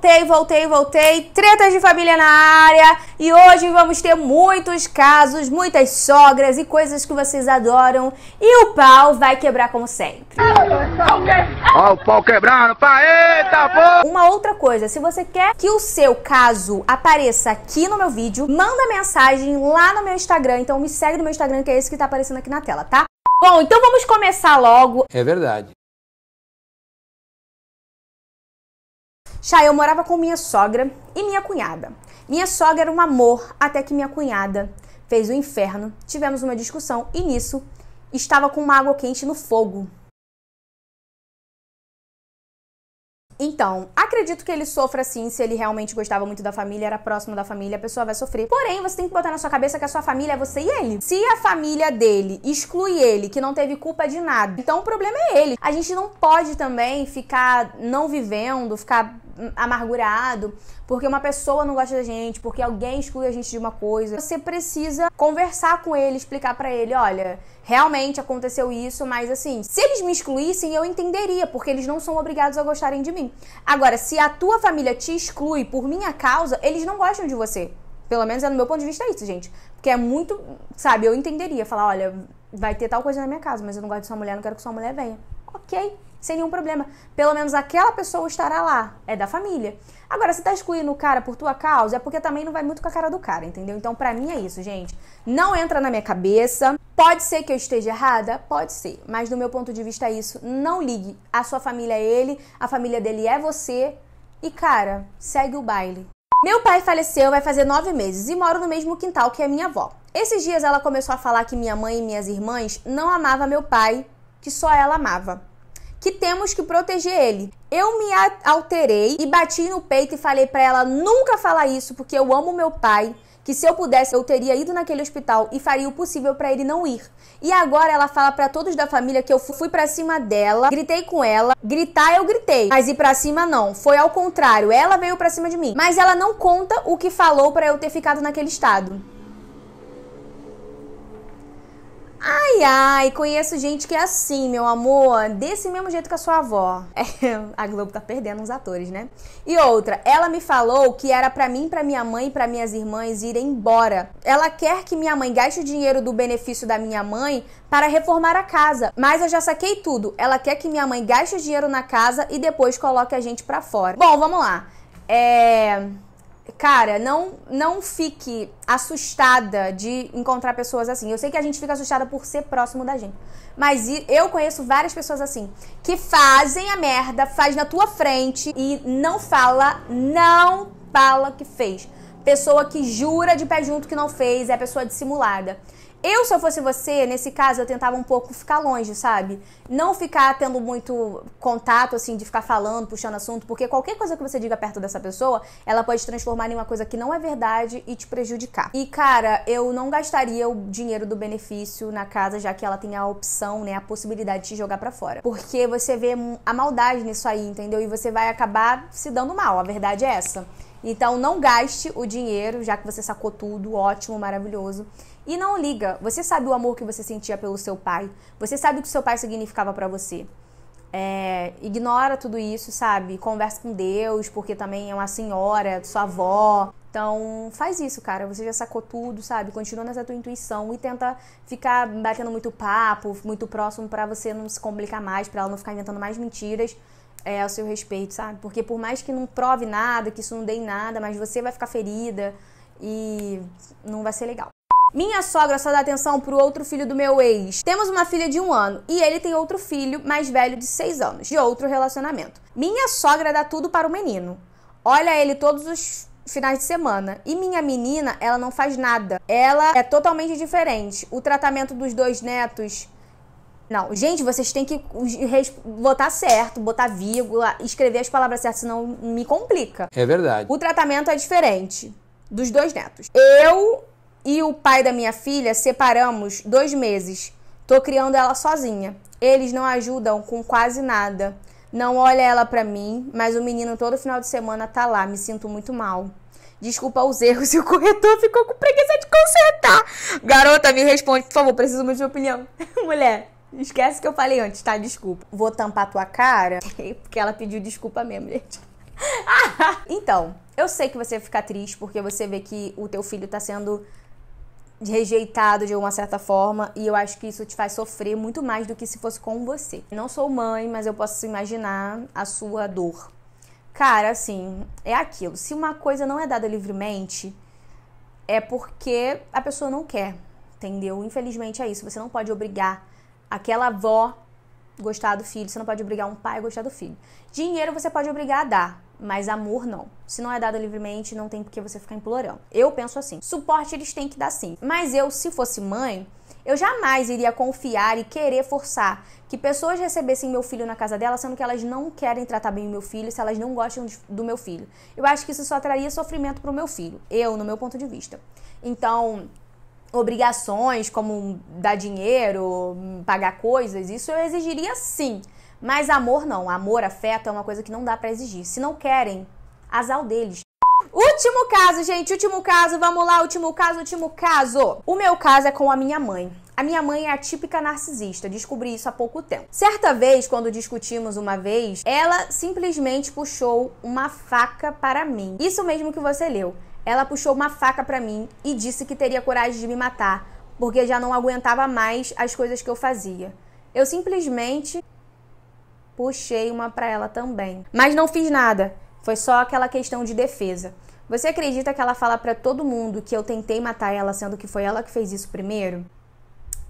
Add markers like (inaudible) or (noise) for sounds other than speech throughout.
voltei, voltei, voltei. Tretas de família na área. E hoje vamos ter muitos casos, muitas sogras e coisas que vocês adoram. E o pau vai quebrar como sempre. Olha o pau quebrando, pá, eita, pô! Uma outra coisa, se você quer que o seu caso apareça aqui no meu vídeo, manda mensagem lá no meu Instagram. Então me segue no meu Instagram, que é esse que tá aparecendo aqui na tela, tá? Bom, então vamos começar logo. É verdade. Xai, eu morava com minha sogra e minha cunhada. Minha sogra era um amor até que minha cunhada fez o um inferno. Tivemos uma discussão e nisso estava com uma água quente no fogo. Então, acredito que ele sofra assim se ele realmente gostava muito da família, era próximo da família, a pessoa vai sofrer. Porém, você tem que botar na sua cabeça que a sua família é você e ele. Se a família dele exclui ele, que não teve culpa de nada, então o problema é ele. A gente não pode também ficar não vivendo, ficar amargurado, porque uma pessoa não gosta da gente, porque alguém exclui a gente de uma coisa. Você precisa conversar com ele, explicar para ele, olha, realmente aconteceu isso, mas assim, se eles me excluíssem, eu entenderia, porque eles não são obrigados a gostarem de mim. Agora, se a tua família te exclui por minha causa, eles não gostam de você. Pelo menos é no meu ponto de vista é isso, gente. Porque é muito, sabe, eu entenderia falar, olha, vai ter tal coisa na minha casa, mas eu não gosto de sua mulher, não quero que sua mulher venha ok, sem nenhum problema. Pelo menos aquela pessoa estará lá, é da família. Agora, se tá excluindo o cara por tua causa, é porque também não vai muito com a cara do cara, entendeu? Então, pra mim é isso, gente. Não entra na minha cabeça. Pode ser que eu esteja errada? Pode ser. Mas do meu ponto de vista é isso. Não ligue. A sua família é ele, a família dele é você. E, cara, segue o baile. Meu pai faleceu, vai fazer nove meses e moro no mesmo quintal que a minha avó. Esses dias ela começou a falar que minha mãe e minhas irmãs não amavam meu pai que só ela amava. Que temos que proteger ele. Eu me alterei e bati no peito e falei para ela nunca falar isso porque eu amo meu pai, que se eu pudesse eu teria ido naquele hospital e faria o possível para ele não ir. E agora ela fala para todos da família que eu fui para cima dela, gritei com ela, gritar eu gritei, mas ir para cima não. Foi ao contrário, ela veio para cima de mim. Mas ela não conta o que falou para eu ter ficado naquele estado. Ai, ai, conheço gente que é assim, meu amor, desse mesmo jeito que a sua avó. (laughs) É, a Globo tá perdendo uns atores, né? E outra, ela me falou que era para mim, para minha mãe e para minhas irmãs irem embora. Ela quer que minha mãe gaste o dinheiro do benefício da minha mãe para reformar a casa, mas eu já saquei tudo. Ela quer que minha mãe gaste o dinheiro na casa e depois coloque a gente para fora. Bom, vamos lá. É cara, não, não fique assustada de encontrar pessoas assim. Eu sei que a gente fica assustada por ser próximo da gente. Mas eu conheço várias pessoas assim, que fazem a merda, faz na tua frente e não fala, não fala que fez. Pessoa que jura de pé junto que não fez, é pessoa dissimulada. Eu, se eu fosse você, nesse caso, eu tentava um pouco ficar longe, sabe? Não ficar tendo muito contato, assim, de ficar falando, puxando assunto, porque qualquer coisa que você diga perto dessa pessoa, ela pode transformar em uma coisa que não é verdade e te prejudicar. E, cara, eu não gastaria o dinheiro do benefício na casa, já que ela tem a opção, né, a possibilidade de jogar para fora. Porque você vê a maldade nisso aí, entendeu? E você vai acabar se dando mal, a verdade é essa. Então, não gaste o dinheiro, já que você sacou tudo, ótimo, maravilhoso e não liga. Você sabe o amor que você sentia pelo seu pai. Você sabe o que seu pai significava para você. É, ignora tudo isso, sabe? Conversa com Deus, porque também é uma senhora, sua avó. Então, faz isso, cara. Você já sacou tudo, sabe? Continua nessa tua intuição e tenta ficar batendo muito papo, muito próximo para você não se complicar mais, para ela não ficar inventando mais mentiras é, ao seu respeito, sabe? Porque por mais que não prove nada, que isso não dê em nada, mas você vai ficar ferida e não vai ser legal. Minha sogra só dá atenção pro outro filho do meu ex. Temos uma filha de um ano e ele tem outro filho mais velho de seis anos, de outro relacionamento. Minha sogra dá tudo para o menino. Olha ele todos os finais de semana. E minha menina, ela não faz nada. Ela é totalmente diferente. O tratamento dos dois netos. Não, gente, vocês têm que botar certo, botar vírgula, escrever as palavras certas, senão me complica. É verdade. O tratamento é diferente dos dois netos. Eu e o pai da minha filha separamos dois meses. Tô criando ela sozinha. Eles não ajudam com quase nada. Não olha ela pra mim, mas o menino todo final de semana tá lá. Me sinto muito mal. Desculpa os erros (laughs) e o corretor ficou com preguiça de consertar. Garota, me responde, por favor, preciso muito de sua opinião. (laughs) Mulher, esquece que eu falei antes, tá? Desculpa. Vou tampar tua cara, (laughs) porque ela pediu desculpa mesmo, gente. então, eu sei que você fica triste porque você vê que o teu filho tá sendo rejeitado de uma certa forma e eu acho que isso te faz sofrer muito mais do que se fosse com você. Não sou mãe, mas eu posso imaginar a sua dor. Cara, assim, é aquilo. Se uma coisa não é dada livremente, é porque a pessoa não quer, entendeu? Infelizmente é isso. Você não pode obrigar aquela avó gostar do filho, você não pode obrigar um pai a gostar do filho. Dinheiro você pode obrigar a dar, mas amor não. Se não é dado livremente, não tem por que você ficar implorando. Eu penso assim. Suporte eles têm que dar sim. Mas eu, se fosse mãe, eu jamais iria confiar e querer forçar que pessoas recebessem meu filho na casa dela, sendo que elas não querem tratar bem o meu filho, se elas não gostam do meu filho. Eu acho que isso só traria sofrimento para o meu filho, eu, no meu ponto de vista. Então, obrigações como dar dinheiro, pagar coisas, isso eu exigiria sim. Mas amor não, amor, afeto é uma coisa que não dá para exigir. Se não querem, azar deles. Último caso, gente, último caso, vamos lá, último caso, último caso. O meu caso é com a minha mãe. A minha mãe é a típica narcisista, descobri isso há pouco tempo. Certa vez, quando discutimos uma vez, ela simplesmente puxou uma faca para mim. Isso mesmo que você leu ela puxou uma faca para mim e disse que teria coragem de me matar, porque já não aguentava mais as coisas que eu fazia. Eu simplesmente puxei uma para ela também, mas não fiz nada. Foi só aquela questão de defesa. Você acredita que ela fala para todo mundo que eu tentei matar ela, sendo que foi ela que fez isso primeiro?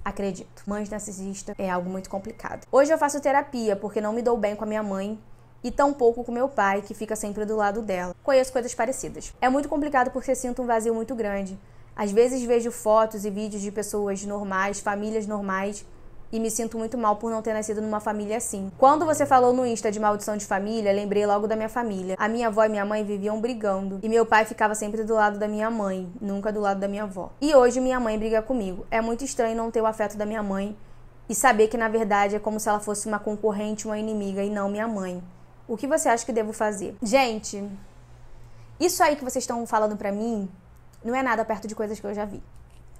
Acredito. Mãe narcisista é algo muito complicado. Hoje eu faço terapia porque não me dou bem com a minha mãe e tão pouco com meu pai, que fica sempre do lado dela. Conheço coisas parecidas. É muito complicado porque sinto um vazio muito grande. Às vezes vejo fotos e vídeos de pessoas normais, famílias normais, e me sinto muito mal por não ter nascido numa família assim. Quando você falou no Insta de maldição de família, lembrei logo da minha família. A minha avó e minha mãe viviam brigando, e meu pai ficava sempre do lado da minha mãe, nunca do lado da minha avó. E hoje minha mãe briga comigo. É muito estranho não ter o afeto da minha mãe e saber que na verdade é como se ela fosse uma concorrente, uma inimiga e não minha mãe. O que você acha que devo fazer? Gente, isso aí que vocês estão falando pra mim não é nada perto de coisas que eu já vi,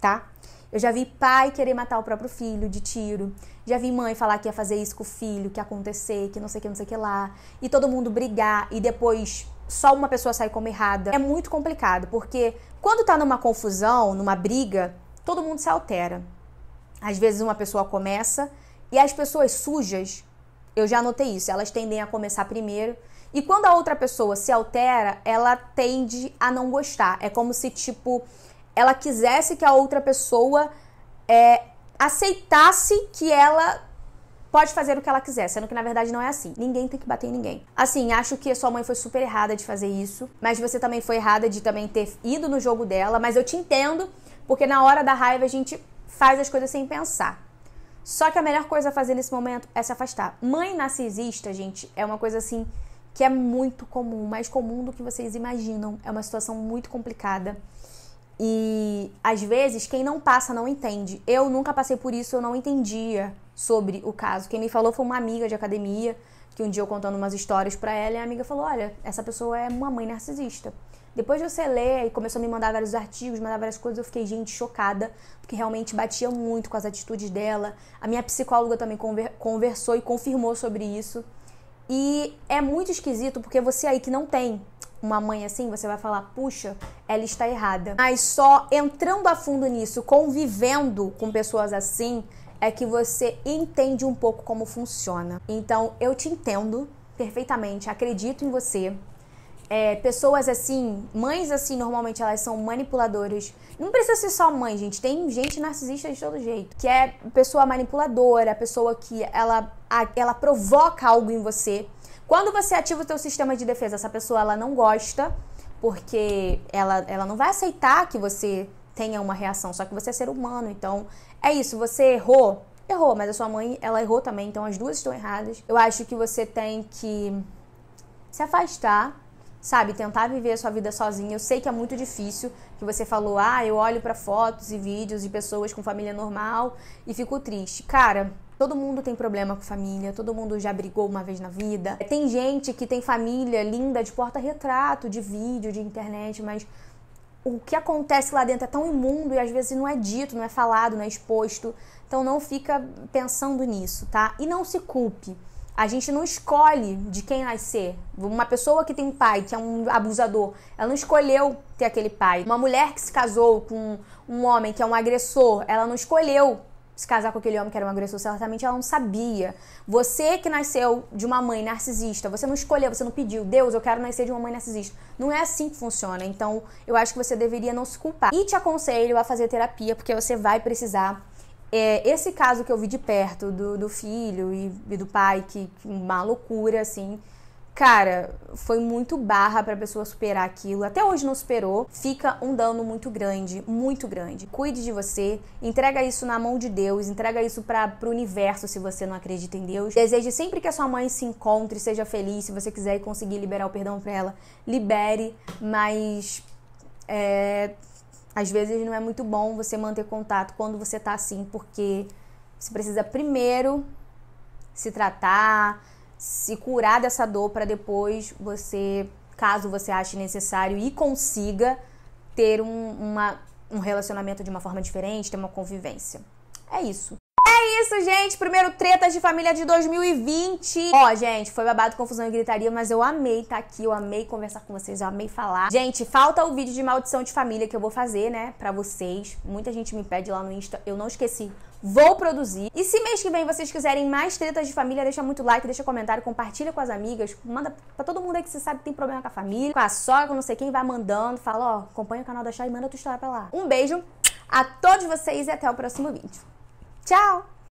tá? Eu já vi pai querer matar o próprio filho de tiro. Já vi mãe falar que ia fazer isso com o filho, que ia acontecer, que não sei o que, não sei o que lá. E todo mundo brigar e depois só uma pessoa sair como errada. É muito complicado, porque quando tá numa confusão, numa briga, todo mundo se altera. Às vezes uma pessoa começa e as pessoas sujas eu já notei isso, elas tendem a começar primeiro. E quando a outra pessoa se altera, ela tende a não gostar. É como se, tipo, ela quisesse que a outra pessoa é, aceitasse que ela pode fazer o que ela quiser, sendo que na verdade não é assim. Ninguém tem que bater em ninguém. Assim, acho que sua mãe foi super errada de fazer isso, mas você também foi errada de também ter ido no jogo dela, mas eu te entendo, porque na hora da raiva a gente faz as coisas sem pensar. Só que a melhor coisa a fazer nesse momento é se afastar. Mãe narcisista, gente, é uma coisa assim que é muito comum, mais comum do que vocês imaginam. É uma situação muito complicada. E às vezes quem não passa não entende. Eu nunca passei por isso, eu não entendia sobre o caso. Quem me falou foi uma amiga de academia, que um dia eu contando umas histórias para ela, e a amiga falou: "Olha, essa pessoa é uma mãe narcisista". Depois de você ler e começou a me mandar vários artigos, mandar várias coisas, eu fiquei, gente, chocada, porque realmente batia muito com as atitudes dela. A minha psicóloga também conver conversou e confirmou sobre isso. E é muito esquisito, porque você aí que não tem uma mãe assim, você vai falar, puxa, ela está errada. Mas só entrando a fundo nisso, convivendo com pessoas assim, é que você entende um pouco como funciona. Então, eu te entendo perfeitamente, acredito em você. É, pessoas assim, mães assim, normalmente elas são manipuladoras. Não precisa ser só mãe, gente. Tem gente narcisista de todo jeito. Que é pessoa manipuladora, pessoa que ela, ela provoca algo em você. Quando você ativa o teu sistema de defesa, essa pessoa ela não gosta, porque ela, ela não vai aceitar que você tenha uma reação. Só que você é ser humano, então é isso. Você errou, errou, mas a sua mãe, ela errou também, então as duas estão erradas. Eu acho que você tem que se afastar sabe, tentar viver a sua vida sozinha. Eu sei que é muito difícil, que você falou, ah, eu olho para fotos e vídeos de pessoas com família normal e fico triste. Cara, Todo mundo tem problema com família, todo mundo já brigou uma vez na vida. Tem gente que tem família linda de porta-retrato, de vídeo, de internet, mas o que acontece lá dentro é tão imundo e às vezes não é dito, não é falado, não é exposto. Então não fica pensando nisso, tá? E não se culpe. A gente não escolhe de quem nascer. Uma pessoa que tem um pai que é um abusador, ela não escolheu ter aquele pai. Uma mulher que se casou com um homem que é um agressor, ela não escolheu se casar com aquele homem que era um agressor, certamente ela não sabia. Você que nasceu de uma mãe narcisista, você não escolheu, você não pediu, Deus, eu quero nascer de uma mãe narcisista. Não é assim que funciona. Então, eu acho que você deveria não se culpar. E te aconselho a fazer terapia, porque você vai precisar é, esse caso que eu vi de perto do, do filho e, e, do pai, que, que uma loucura, assim. Cara, foi muito barra pra pessoa superar aquilo. Até hoje não superou. Fica um dano muito grande, muito grande. Cuide de você, entrega isso na mão de Deus, entrega isso para pro universo se você não acredita em Deus. Deseje sempre que a sua mãe se encontre, seja feliz, se você quiser conseguir liberar o perdão pra ela, libere, mas é às vezes não é muito bom você manter contato quando você tá assim, porque você precisa primeiro se tratar, se curar dessa dor para depois você, caso você ache necessário e consiga ter um, uma, um relacionamento de uma forma diferente, ter uma convivência. É isso. É isso, gente. Primeiro Tretas de Família de 2020. Ó, gente, foi babado, confusão e gritaria, mas eu amei estar tá aqui, eu amei conversar com vocês, eu amei falar. Gente, falta o vídeo de maldição de família que eu vou fazer, né, pra vocês. Muita gente me pede lá no Insta, eu não esqueci. Vou produzir. E se mês que vem vocês quiserem mais tretas de família, deixa muito like, deixa comentário, compartilha com as amigas, manda pra todo mundo aí que você sabe que tem problema com a família, com a sogra, com não sei quem, vai mandando, fala, ó, acompanha o canal da Chay e manda tua história pra lá. Um beijo a todos vocês e até o próximo vídeo. 加油！